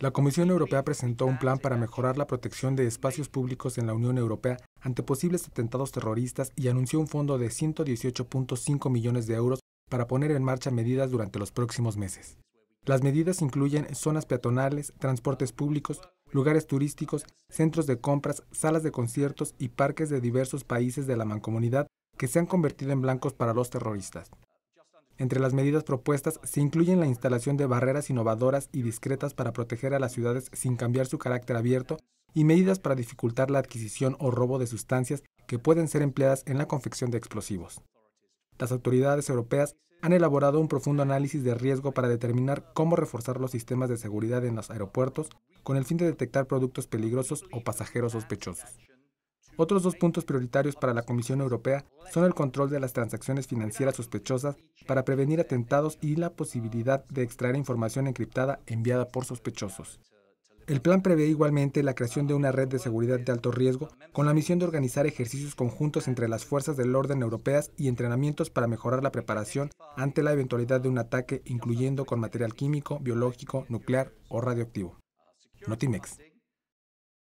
La Comisión Europea presentó un plan para mejorar la protección de espacios públicos en la Unión Europea ante posibles atentados terroristas y anunció un fondo de 118.5 millones de euros para poner en marcha medidas durante los próximos meses. Las medidas incluyen zonas peatonales, transportes públicos, lugares turísticos, centros de compras, salas de conciertos y parques de diversos países de la mancomunidad que se han convertido en blancos para los terroristas. Entre las medidas propuestas se incluyen la instalación de barreras innovadoras y discretas para proteger a las ciudades sin cambiar su carácter abierto y medidas para dificultar la adquisición o robo de sustancias que pueden ser empleadas en la confección de explosivos. Las autoridades europeas han elaborado un profundo análisis de riesgo para determinar cómo reforzar los sistemas de seguridad en los aeropuertos con el fin de detectar productos peligrosos o pasajeros sospechosos. Otros dos puntos prioritarios para la Comisión Europea son el control de las transacciones financieras sospechosas para prevenir atentados y la posibilidad de extraer información encriptada enviada por sospechosos. El plan prevé igualmente la creación de una red de seguridad de alto riesgo con la misión de organizar ejercicios conjuntos entre las fuerzas del orden europeas y entrenamientos para mejorar la preparación ante la eventualidad de un ataque, incluyendo con material químico, biológico, nuclear o radioactivo. Notimex.